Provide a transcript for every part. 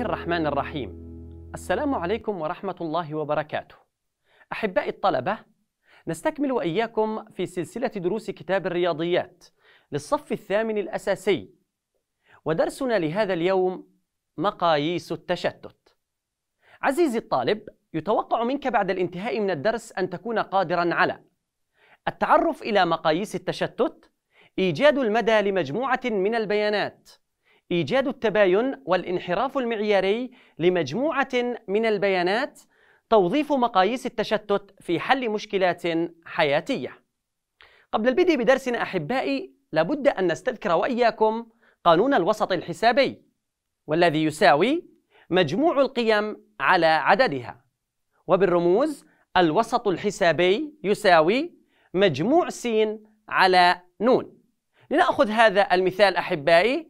الله الرحمن الرحيم السلام عليكم ورحمة الله وبركاته أحبائي الطلبة نستكمل وإياكم في سلسلة دروس كتاب الرياضيات للصف الثامن الأساسي ودرسنا لهذا اليوم مقاييس التشتت عزيزي الطالب يتوقع منك بعد الانتهاء من الدرس أن تكون قادرا على التعرف إلى مقاييس التشتت إيجاد المدى لمجموعة من البيانات إيجاد التباين والانحراف المعياري لمجموعة من البيانات توظيف مقاييس التشتت في حل مشكلات حياتية قبل البدء بدرسنا أحبائي لابد أن نستذكر وإياكم قانون الوسط الحسابي والذي يساوي مجموع القيم على عددها وبالرموز الوسط الحسابي يساوي مجموع س على نون لنأخذ هذا المثال أحبائي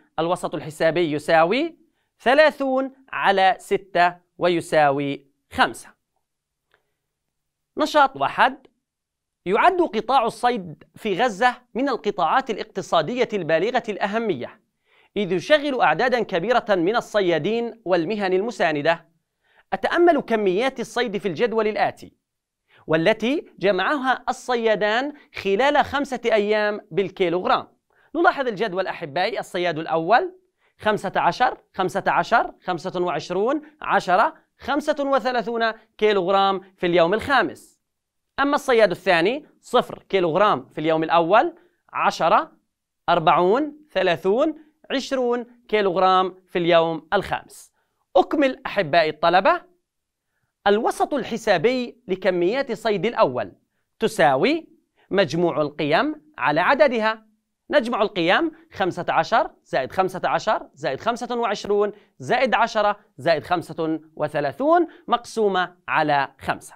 الوسط الحسابي يساوي 30 على 6 ويساوي 5 نشاط واحد يعد قطاع الصيد في غزة من القطاعات الاقتصادية البالغة الأهمية إذ يشغل أعدادا كبيرة من الصيادين والمهن المساندة أتأمل كميات الصيد في الجدول الآتي والتي جمعها الصيادان خلال خمسة أيام بالكيلوغرام نلاحظ الجدول أحبائي الصياد الأول 15 15 25 10 35 كيلوغرام في اليوم الخامس أما الصياد الثاني 0 كيلوغرام في اليوم الأول 10 40 30 20 كيلوغرام في اليوم الخامس أكمل أحبائي الطلبة الوسط الحسابي لكميات صيد الأول تساوي مجموع القيم على عددها نجمع القيم 15 زائد 15 زائد 25 زائد 10 زائد 35 مقسومة على 5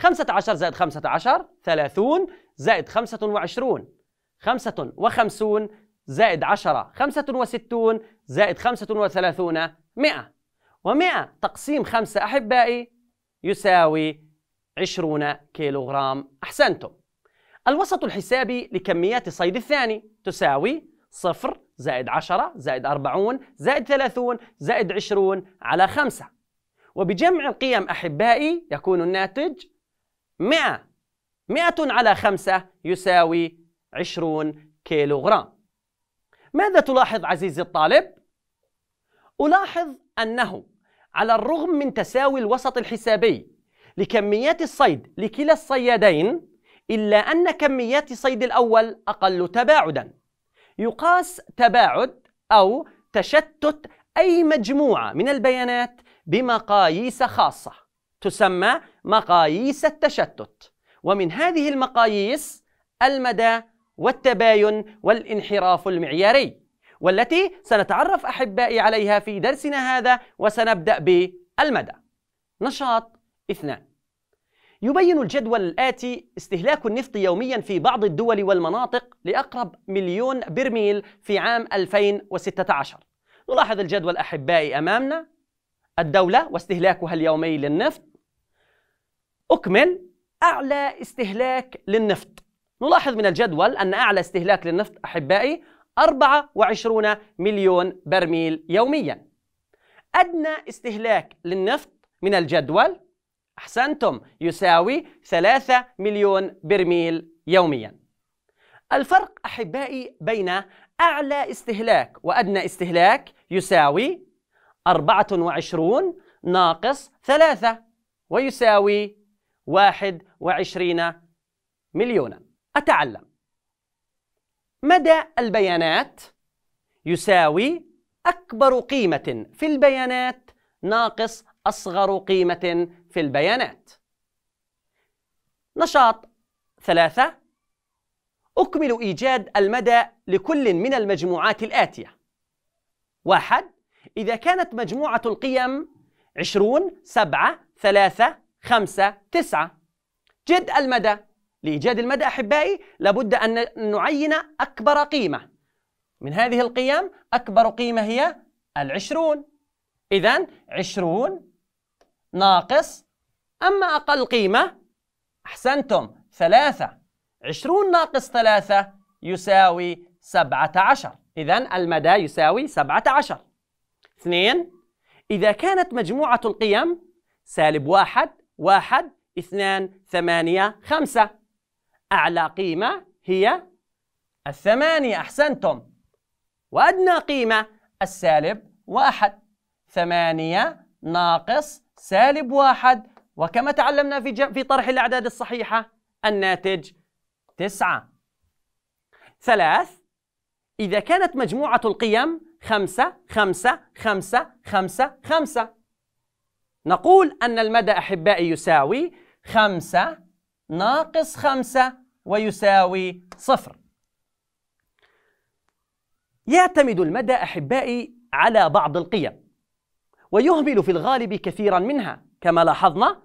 15 زائد 15 30 زائد 25 55 زائد 10 65 زائد 35 100 و100 تقسيم 5 أحبائي يساوي 20 كيلوغرام أحسنتم الوسط الحسابي لكميات الصيد الثاني تساوي صفر زائد عشرة زائد أربعون زائد ثلاثون زائد عشرون على 5 وبجمع القيم أحبائي يكون الناتج 100 100 على 5 يساوي 20 كيلوغرام ماذا تلاحظ عزيزي الطالب؟ ألاحظ أنه على الرغم من تساوي الوسط الحسابي لكميات الصيد لكلا الصيادين إلا أن كميات صيد الأول أقل تباعدا يقاس تباعد أو تشتت أي مجموعة من البيانات بمقاييس خاصة تسمى مقاييس التشتت ومن هذه المقاييس المدى والتباين والانحراف المعياري والتي سنتعرف أحبائي عليها في درسنا هذا وسنبدأ بالمدى نشاط اثنان يبين الجدول الآتي استهلاك النفط يوميا في بعض الدول والمناطق لأقرب مليون برميل في عام 2016 نلاحظ الجدول أحبائي أمامنا الدولة واستهلاكها اليومي للنفط أكمل أعلى استهلاك للنفط نلاحظ من الجدول أن أعلى استهلاك للنفط أحبائي 24 مليون برميل يوميا أدنى استهلاك للنفط من الجدول أحسنتم يساوي 3 مليون برميل يوميا الفرق أحبائي بين أعلى استهلاك وأدنى استهلاك يساوي 24 ناقص 3 ويساوي 21 مليونا أتعلم مدى البيانات يساوي أكبر قيمة في البيانات ناقص أصغر قيمة في البيانات نشاط ثلاثة أكمل إيجاد المدى لكل من المجموعات الآتية واحد إذا كانت مجموعة القيم عشرون سبعة ثلاثة خمسة تسعة جد المدى لإيجاد المدى أحبائي لابد أن نعين أكبر قيمة من هذه القيم أكبر قيمة هي العشرون إذن عشرون ناقص أما أقل قيمة أحسنتم ثلاثة عشرون ناقص ثلاثة يساوي سبعة عشر إذا المدى يساوي سبعة عشر اثنين إذا كانت مجموعة القيم سالب واحد واحد اثنان ثمانية خمسة أعلى قيمة هي الثمانية أحسنتم وأدنى قيمة السالب واحد ثمانية ناقص سالب واحد وكما تعلمنا في, في طرح الأعداد الصحيحة الناتج تسعة ثلاث إذا كانت مجموعة القيم خمسة خمسة خمسة خمسة خمسة نقول أن المدى أحبائي يساوي خمسة ناقص خمسة ويساوي صفر يعتمد المدى أحبائي على بعض القيم ويهمل في الغالب كثيرا منها كما لاحظنا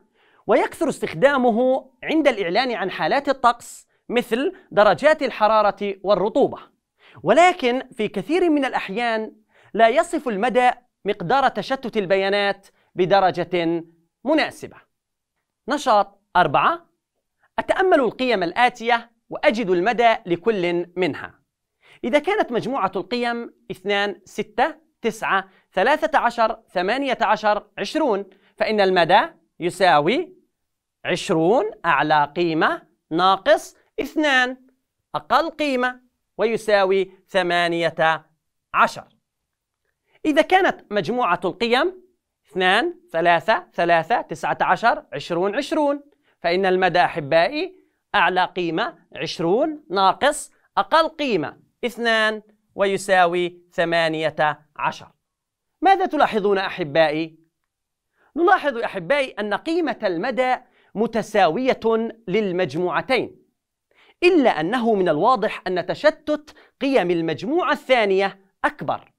ويكثر استخدامه عند الإعلان عن حالات الطقس مثل درجات الحرارة والرطوبة ولكن في كثير من الأحيان لا يصف المدى مقدار تشتت البيانات بدرجة مناسبة نشاط أربعة أتأمل القيم الآتية وأجد المدى لكل منها إذا كانت مجموعة القيم 2 6 9 13 18 20 فإن المدى يساوي عشرون أعلى قيمة ناقص اثنان أقل قيمة ويساوي ثمانية عشر إذا كانت مجموعة القيم اثنان ثلاثة ثلاثة تسعة عشر عشرون عشرون فإن المدى أحبائي أعلى قيمة عشرون ناقص أقل قيمة اثنان ويساوي ثمانية عشر ماذا تلاحظون أحبائي؟ نلاحظ أحبائي أن قيمة المدى متساوية للمجموعتين إلا أنه من الواضح أن تشتت قيم المجموعة الثانية أكبر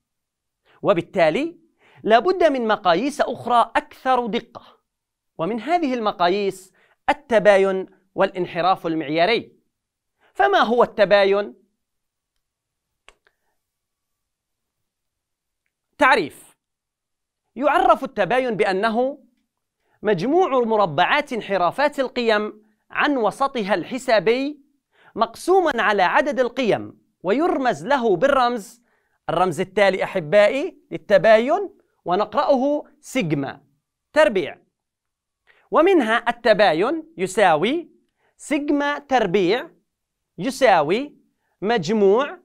وبالتالي لابد من مقاييس أخرى أكثر دقة ومن هذه المقاييس التباين والانحراف المعياري فما هو التباين؟ تعريف يعرف التباين بأنه مجموع مربعات انحرافات القيم عن وسطها الحسابي مقسوما على عدد القيم ويرمز له بالرمز الرمز التالي أحبائي للتباين ونقرأه سيجما تربيع ومنها التباين يساوي سيجما تربيع يساوي مجموع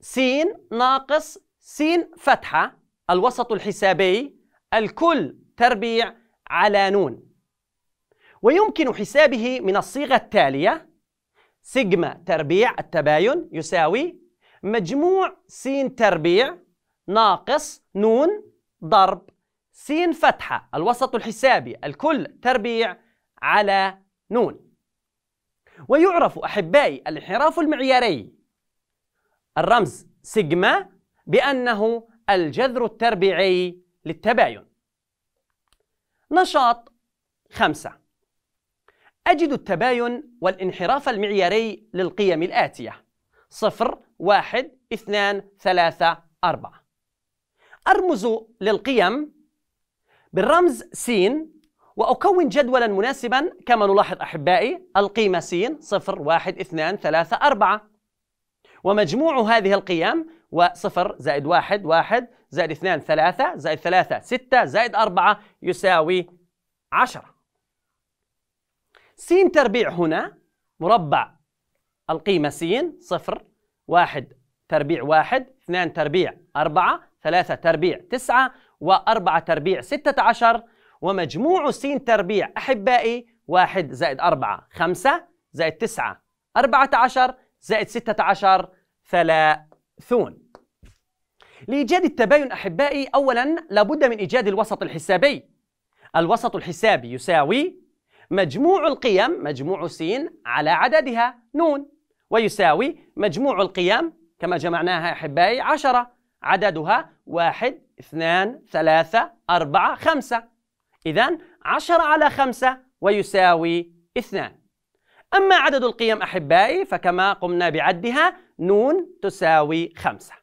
سين ناقص سين فتحة الوسط الحسابي الكل تربيع على نون ويمكن حسابه من الصيغة التالية سيجما تربيع التباين يساوي مجموع س تربيع ناقص نون ضرب س فتحة الوسط الحسابي الكل تربيع على نون ويعرف أحبائي الانحراف المعياري الرمز سيجما بأنه الجذر التربيعي للتباين نشاط خمسة أجد التباين والانحراف المعياري للقيم الآتية صفر واحد اثنان ثلاثة أربعة أرمز للقيم بالرمز س وأكون جدولا مناسبا كما نلاحظ أحبائي القيمة س صفر واحد اثنان ثلاثة أربعة ومجموع هذه القيم وصفر زائد واحد واحد زائد اثنان ثلاثة زائد ثلاثة ستة زائد أربعة يساوي عشرة سين تربيع هنا مربع القيمة سين صفر واحد تربيع واحد اثنان تربيع أربعة ثلاثة تربيع تسعة وأربعة تربيع ستة عشر ومجموع سين تربيع أحبائي واحد زائد أربعة خمسة زائد تسعة أربعة عشر زائد 16 ثلاثون لإيجاد التباين أحبائي أولا لابد من إيجاد الوسط الحسابي الوسط الحسابي يساوي مجموع القيم مجموع س على عددها نون ويساوي مجموع القيم كما جمعناها أحبائي عشرة عددها واحد اثنان ثلاثة أربعة خمسة إذا عشرة على خمسة ويساوي اثنان أما عدد القيم أحبائي فكما قمنا بعدها نون تساوي خمسة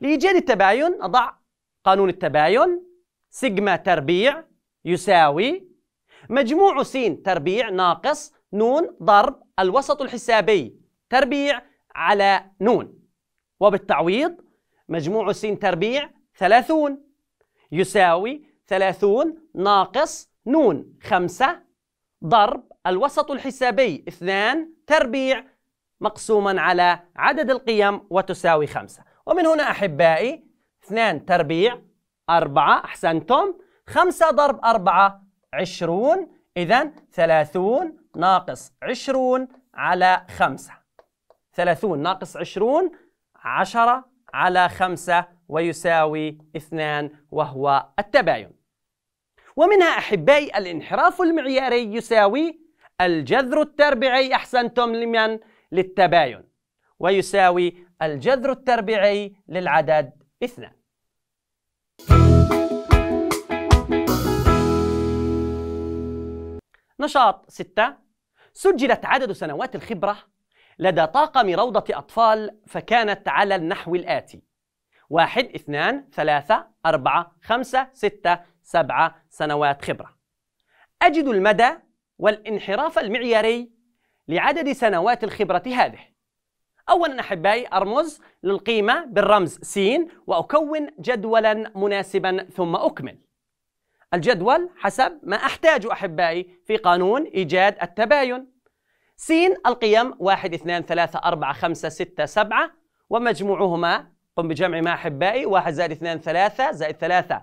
لإيجاد التباين نضع قانون التباين سيجما تربيع يساوي مجموع س تربيع ناقص نون ضرب الوسط الحسابي تربيع على نون وبالتعويض مجموع س تربيع ثلاثون يساوي ثلاثون ناقص نون خمسة ضرب الوسط الحسابي 2 تربيع مقسوما على عدد القيم وتساوي 5 ومن هنا أحبائي 2 تربيع 4 أحسنتم 5 ضرب 4 20 إذا 30 ناقص 20 على 5 30 ناقص 20 10 على 5 ويساوي 2 وهو التباين ومنها أحبائي الانحراف المعياري يساوي الجذر التربيعي أحسنتم لمن؟ للتباين ويساوي الجذر التربيعي للعدد اثنان نشاط ستة سجلت عدد سنوات الخبرة لدى طاقم روضة أطفال فكانت على النحو الآتي واحد اثنان ثلاثة أربعة خمسة ستة سبعة سنوات خبرة أجد المدى والانحراف المعياري لعدد سنوات الخبرة هذه أولا أحبائي أرمز للقيمة بالرمز س وأكون جدولا مناسبا ثم أكمل الجدول حسب ما أحتاج أحبائي في قانون إيجاد التباين س القيم 1 2 3 4 5 6 7 ومجموعهما قم بجمع ما أحبائي 1 زائد 2 3 زائد 3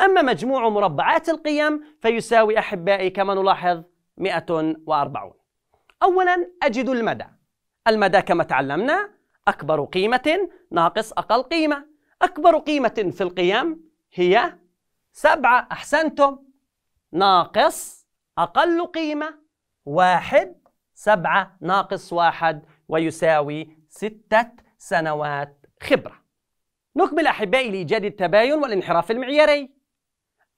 أما مجموع مربعات القيم فيساوي أحبائي كما نلاحظ 140 أولا أجد المدى المدى كما تعلمنا أكبر قيمة ناقص أقل قيمة أكبر قيمة في القيم هي سبعة أحسنتم ناقص أقل قيمة واحد سبعة ناقص واحد ويساوي ستة سنوات خبرة نكمل أحبائي لإيجاد التباين والانحراف المعياري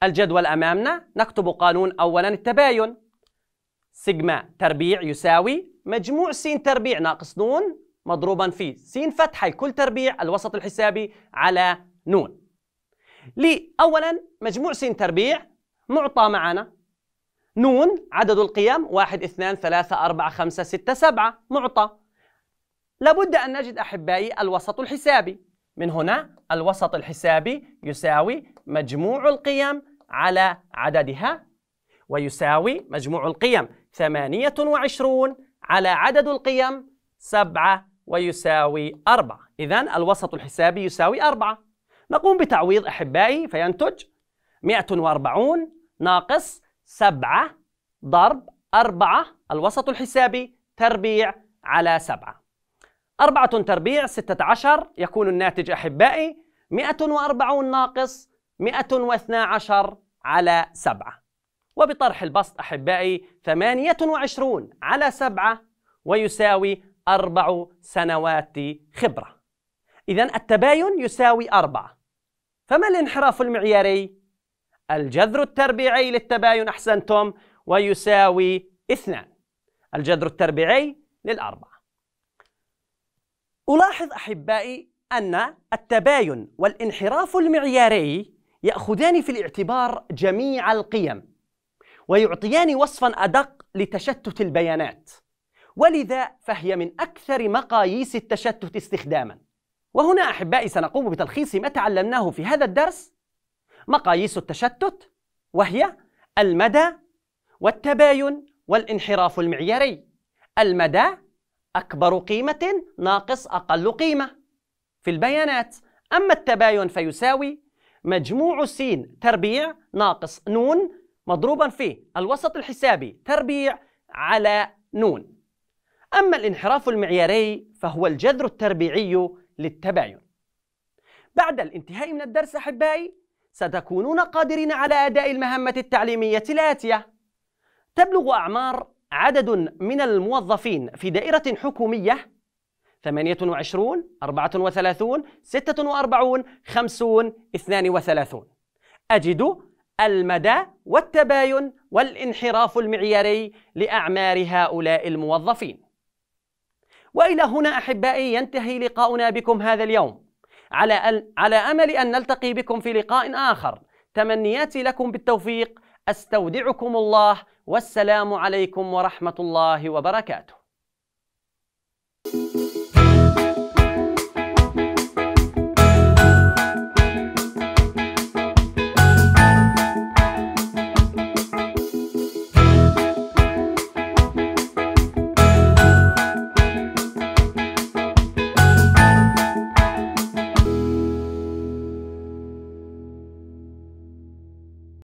الجدول أمامنا نكتب قانون أولاً التباين سيجما تربيع يساوي مجموع س تربيع ناقص ن مضروباً في س فتحة لكل تربيع الوسط الحسابي على نون لي أولاً مجموع س تربيع معطى معنا نون عدد القيم 1 2 3 4 5 6 7 معطى لابد أن نجد أحبائي الوسط الحسابي من هنا الوسط الحسابي يساوي مجموع القيم على عددها ويساوي مجموع القيم 28 على عدد القيم 7 ويساوي 4 إذا الوسط الحسابي يساوي 4 نقوم بتعويض أحبائي فينتج 140 ناقص 7 ضرب 4 الوسط الحسابي تربيع على 7 4 تربيع 16 يكون الناتج أحبائي 140 ناقص 112 على 7 وبطرح البسط أحبائي 28 على 7 ويساوي أربع سنوات خبرة إذا التباين يساوي أربعة فما الانحراف المعياري؟ الجذر التربيعي للتباين أحسنتم ويساوي اثنان الجذر التربيعي للأربعة ألاحظ أحبائي أن التباين والانحراف المعياري يأخذان في الاعتبار جميع القيم ويعطيان وصفا أدق لتشتت البيانات ولذا فهي من أكثر مقاييس التشتت استخداما وهنا أحبائي سنقوم بتلخيص ما تعلمناه في هذا الدرس مقاييس التشتت وهي المدى والتباين والانحراف المعياري المدى أكبر قيمة ناقص أقل قيمة في البيانات أما التباين فيساوي مجموع س تربيع ناقص نون مضروبا في الوسط الحسابي تربيع على نون أما الانحراف المعياري فهو الجذر التربيعي للتباين بعد الانتهاء من الدرس أحبائي ستكونون قادرين على أداء المهمة التعليمية الآتية تبلغ أعمار عدد من الموظفين في دائرة حكومية 28 34 46 50 32 أجد المدى والتباين والانحراف المعياري لأعمار هؤلاء الموظفين وإلى هنا أحبائي ينتهي لقاؤنا بكم هذا اليوم على, على أمل أن نلتقي بكم في لقاء آخر تمنياتي لكم بالتوفيق أستودعكم الله والسلام عليكم ورحمة الله وبركاته